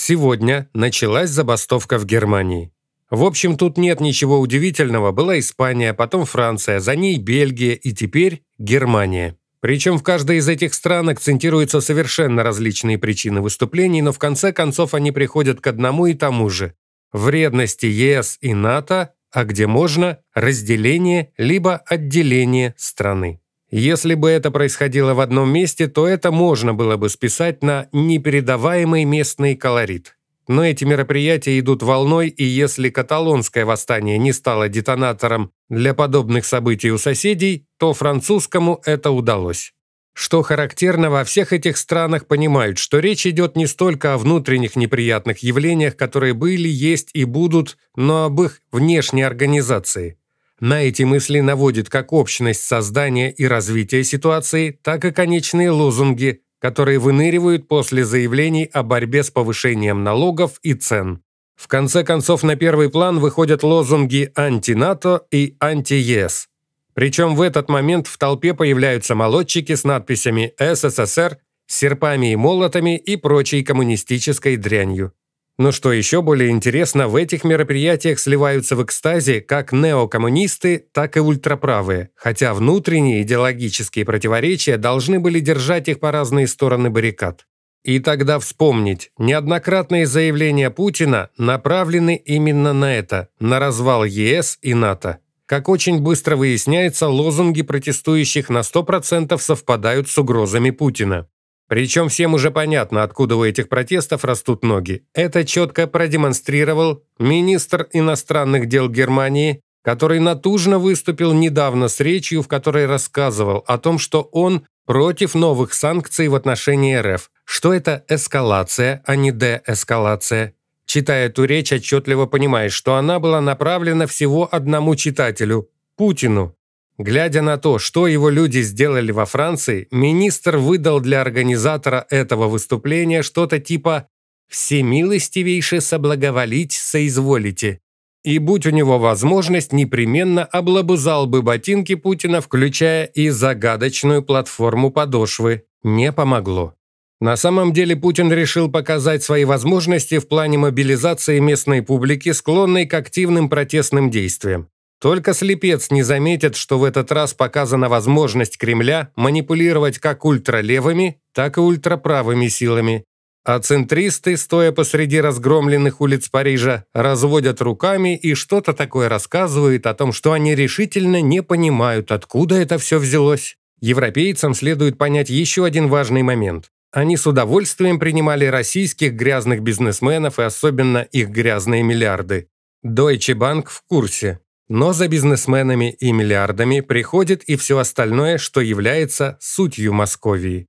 Сегодня началась забастовка в Германии. В общем, тут нет ничего удивительного. Была Испания, потом Франция, за ней Бельгия и теперь Германия. Причем в каждой из этих стран акцентируются совершенно различные причины выступлений, но в конце концов они приходят к одному и тому же. Вредности ЕС и НАТО, а где можно – разделение либо отделение страны. Если бы это происходило в одном месте, то это можно было бы списать на непередаваемый местный колорит. Но эти мероприятия идут волной, и если каталонское восстание не стало детонатором для подобных событий у соседей, то французскому это удалось. Что характерно, во всех этих странах понимают, что речь идет не столько о внутренних неприятных явлениях, которые были, есть и будут, но об их внешней организации. На эти мысли наводит как общность создания и развития ситуации, так и конечные лозунги, которые выныривают после заявлений о борьбе с повышением налогов и цен. В конце концов, на первый план выходят лозунги «Анти-НАТО» и «Анти-ЕС». Причем в этот момент в толпе появляются молодчики с надписями «СССР», «Серпами и молотами» и прочей коммунистической дрянью. Но что еще более интересно, в этих мероприятиях сливаются в экстазе как неокоммунисты, так и ультраправые, хотя внутренние идеологические противоречия должны были держать их по разные стороны баррикад. И тогда вспомнить, неоднократные заявления Путина направлены именно на это, на развал ЕС и НАТО. Как очень быстро выясняется, лозунги протестующих на 100% совпадают с угрозами Путина. Причем всем уже понятно, откуда у этих протестов растут ноги. Это четко продемонстрировал министр иностранных дел Германии, который натужно выступил недавно с речью, в которой рассказывал о том, что он против новых санкций в отношении РФ, что это эскалация, а не деэскалация. Читая эту речь, отчетливо понимаешь, что она была направлена всего одному читателю – Путину. Глядя на то, что его люди сделали во Франции, министр выдал для организатора этого выступления что-то типа «Всемилостивейше соблаговолить соизволите». И будь у него возможность, непременно облобызал бы ботинки Путина, включая и загадочную платформу подошвы. Не помогло. На самом деле Путин решил показать свои возможности в плане мобилизации местной публики, склонной к активным протестным действиям. Только слепец не заметит, что в этот раз показана возможность Кремля манипулировать как ультралевыми, так и ультраправыми силами. А центристы, стоя посреди разгромленных улиц Парижа, разводят руками и что-то такое рассказывают о том, что они решительно не понимают, откуда это все взялось. Европейцам следует понять еще один важный момент. Они с удовольствием принимали российских грязных бизнесменов и особенно их грязные миллиарды. Deutsche Bank в курсе. Но за бизнесменами и миллиардами приходит и все остальное, что является сутью Московии.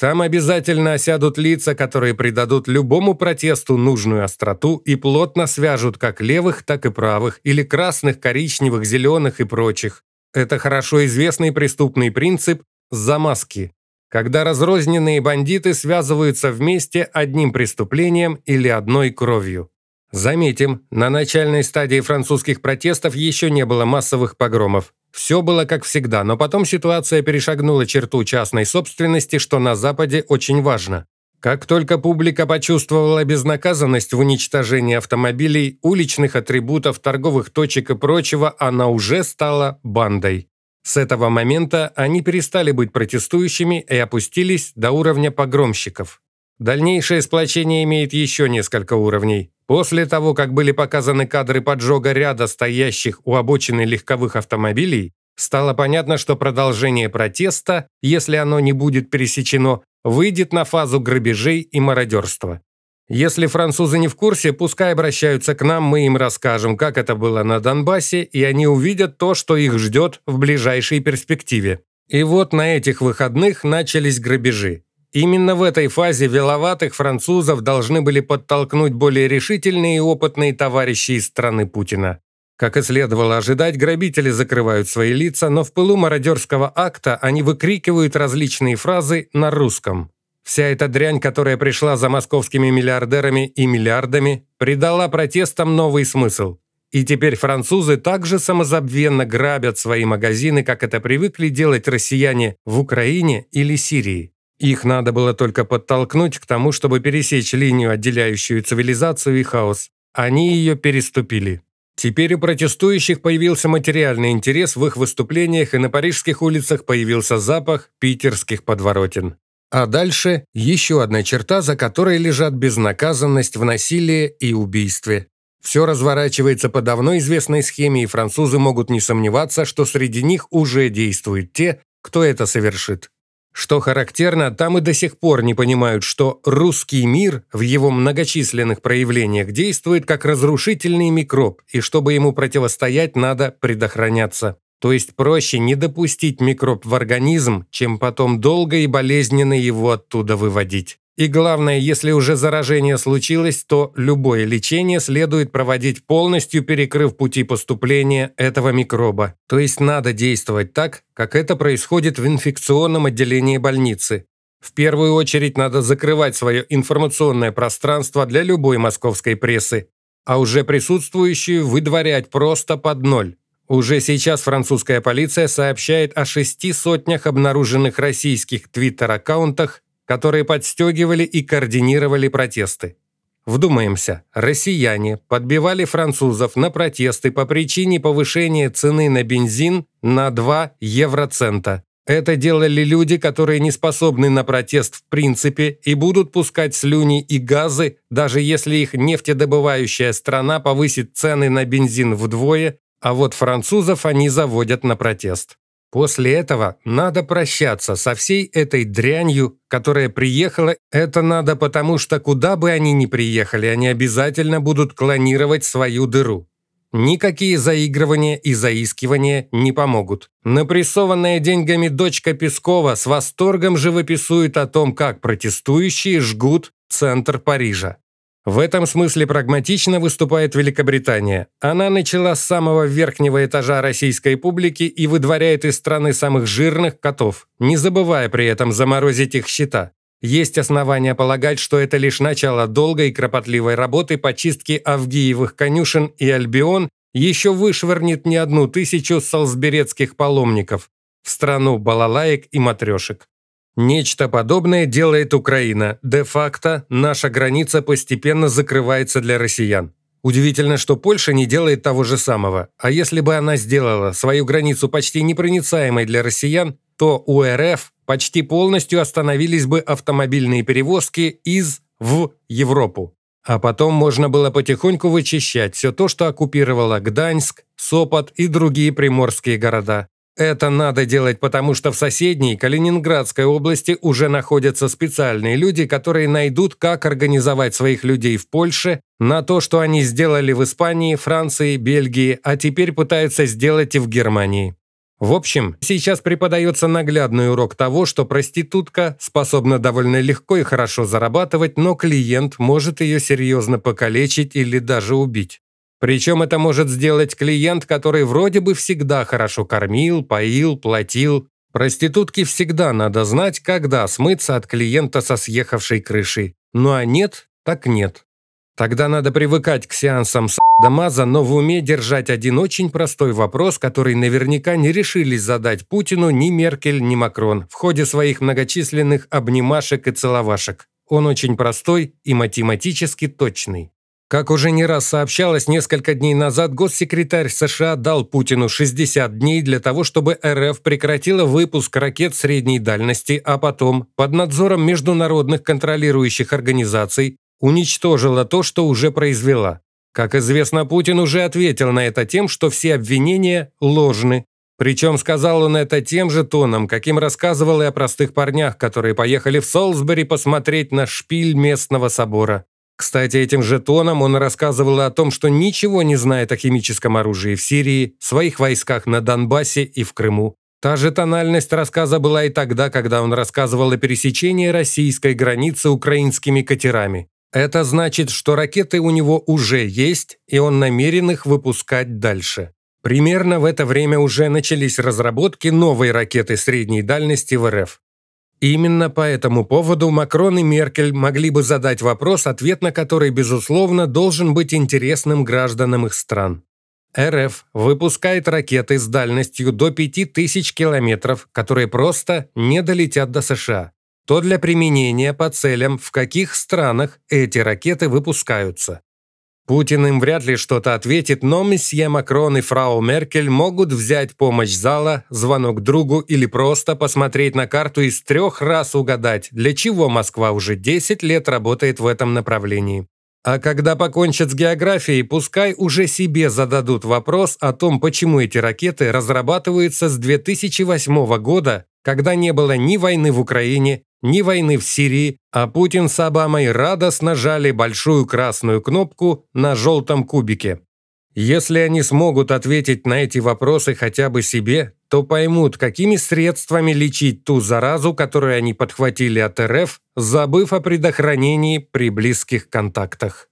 Там обязательно осядут лица, которые придадут любому протесту нужную остроту и плотно свяжут как левых, так и правых, или красных, коричневых, зеленых и прочих. Это хорошо известный преступный принцип «замазки», когда разрозненные бандиты связываются вместе одним преступлением или одной кровью. Заметим, на начальной стадии французских протестов еще не было массовых погромов. Все было как всегда, но потом ситуация перешагнула черту частной собственности, что на Западе очень важно. Как только публика почувствовала безнаказанность в уничтожении автомобилей, уличных атрибутов, торговых точек и прочего, она уже стала бандой. С этого момента они перестали быть протестующими и опустились до уровня погромщиков. Дальнейшее сплочение имеет еще несколько уровней. После того, как были показаны кадры поджога ряда стоящих у обочины легковых автомобилей, стало понятно, что продолжение протеста, если оно не будет пересечено, выйдет на фазу грабежей и мародерства. Если французы не в курсе, пускай обращаются к нам, мы им расскажем, как это было на Донбассе, и они увидят то, что их ждет в ближайшей перспективе. И вот на этих выходных начались грабежи. Именно в этой фазе виловатых французов должны были подтолкнуть более решительные и опытные товарищи из страны Путина. Как и следовало ожидать, грабители закрывают свои лица, но в пылу мародерского акта они выкрикивают различные фразы на русском. Вся эта дрянь, которая пришла за московскими миллиардерами и миллиардами, придала протестам новый смысл. И теперь французы также самозабвенно грабят свои магазины, как это привыкли делать россияне в Украине или Сирии. Их надо было только подтолкнуть к тому, чтобы пересечь линию, отделяющую цивилизацию и хаос. Они ее переступили. Теперь у протестующих появился материальный интерес в их выступлениях, и на парижских улицах появился запах питерских подворотен. А дальше еще одна черта, за которой лежат безнаказанность в насилии и убийстве. Все разворачивается по давно известной схеме, и французы могут не сомневаться, что среди них уже действуют те, кто это совершит. Что характерно, там и до сих пор не понимают, что русский мир в его многочисленных проявлениях действует как разрушительный микроб, и чтобы ему противостоять, надо предохраняться. То есть проще не допустить микроб в организм, чем потом долго и болезненно его оттуда выводить. И главное, если уже заражение случилось, то любое лечение следует проводить полностью, перекрыв пути поступления этого микроба. То есть надо действовать так, как это происходит в инфекционном отделении больницы. В первую очередь надо закрывать свое информационное пространство для любой московской прессы, а уже присутствующую выдворять просто под ноль. Уже сейчас французская полиция сообщает о шести сотнях обнаруженных российских твиттер-аккаунтах которые подстегивали и координировали протесты. Вдумаемся, россияне подбивали французов на протесты по причине повышения цены на бензин на 2 евроцента. Это делали люди, которые не способны на протест в принципе и будут пускать слюни и газы, даже если их нефтедобывающая страна повысит цены на бензин вдвое, а вот французов они заводят на протест. После этого надо прощаться со всей этой дрянью, которая приехала. Это надо потому, что куда бы они ни приехали, они обязательно будут клонировать свою дыру. Никакие заигрывания и заискивания не помогут. Напрессованная деньгами дочка Пескова с восторгом живописует о том, как протестующие жгут центр Парижа. В этом смысле прагматично выступает Великобритания. Она начала с самого верхнего этажа российской публики и выдворяет из страны самых жирных котов, не забывая при этом заморозить их счета. Есть основания полагать, что это лишь начало долгой и кропотливой работы по чистке Авгиевых конюшен и Альбион еще вышвырнет не одну тысячу салсберецких паломников в страну балалаек и матрешек. Нечто подобное делает Украина. Де-факто наша граница постепенно закрывается для россиян. Удивительно, что Польша не делает того же самого. А если бы она сделала свою границу почти непроницаемой для россиян, то у РФ почти полностью остановились бы автомобильные перевозки из в Европу. А потом можно было потихоньку вычищать все то, что оккупировало Гданьск, Сопот и другие приморские города. Это надо делать, потому что в соседней Калининградской области уже находятся специальные люди, которые найдут, как организовать своих людей в Польше на то, что они сделали в Испании, Франции, Бельгии, а теперь пытаются сделать и в Германии. В общем, сейчас преподается наглядный урок того, что проститутка способна довольно легко и хорошо зарабатывать, но клиент может ее серьезно покалечить или даже убить. Причем это может сделать клиент, который вроде бы всегда хорошо кормил, поил, платил. Проститутке всегда надо знать, когда смыться от клиента со съехавшей крышей. Ну а нет, так нет. Тогда надо привыкать к сеансам с Дамаза, но в уме держать один очень простой вопрос, который наверняка не решились задать Путину ни Меркель, ни Макрон в ходе своих многочисленных обнимашек и целовашек. Он очень простой и математически точный. Как уже не раз сообщалось, несколько дней назад госсекретарь США дал Путину 60 дней для того, чтобы РФ прекратила выпуск ракет средней дальности, а потом, под надзором международных контролирующих организаций, уничтожила то, что уже произвела. Как известно, Путин уже ответил на это тем, что все обвинения ложны. Причем сказал он это тем же тоном, каким рассказывал и о простых парнях, которые поехали в Солсбери посмотреть на шпиль местного собора. Кстати, этим же тоном он рассказывал о том, что ничего не знает о химическом оружии в Сирии, своих войсках на Донбассе и в Крыму. Та же тональность рассказа была и тогда, когда он рассказывал о пересечении российской границы украинскими катерами. Это значит, что ракеты у него уже есть, и он намерен их выпускать дальше. Примерно в это время уже начались разработки новой ракеты средней дальности в РФ. Именно по этому поводу Макрон и Меркель могли бы задать вопрос, ответ на который, безусловно, должен быть интересным гражданам их стран. РФ выпускает ракеты с дальностью до 5000 километров, которые просто не долетят до США. То для применения по целям, в каких странах эти ракеты выпускаются. Путин им вряд ли что-то ответит, но месье Макрон и фрау Меркель могут взять помощь зала, звонок другу или просто посмотреть на карту и с трех раз угадать, для чего Москва уже 10 лет работает в этом направлении. А когда покончат с географией, пускай уже себе зададут вопрос о том, почему эти ракеты разрабатываются с 2008 года, когда не было ни войны в Украине, ни войны в Сирии, а Путин с Обамой радостно жали большую красную кнопку на желтом кубике. Если они смогут ответить на эти вопросы хотя бы себе, то поймут, какими средствами лечить ту заразу, которую они подхватили от РФ, забыв о предохранении при близких контактах.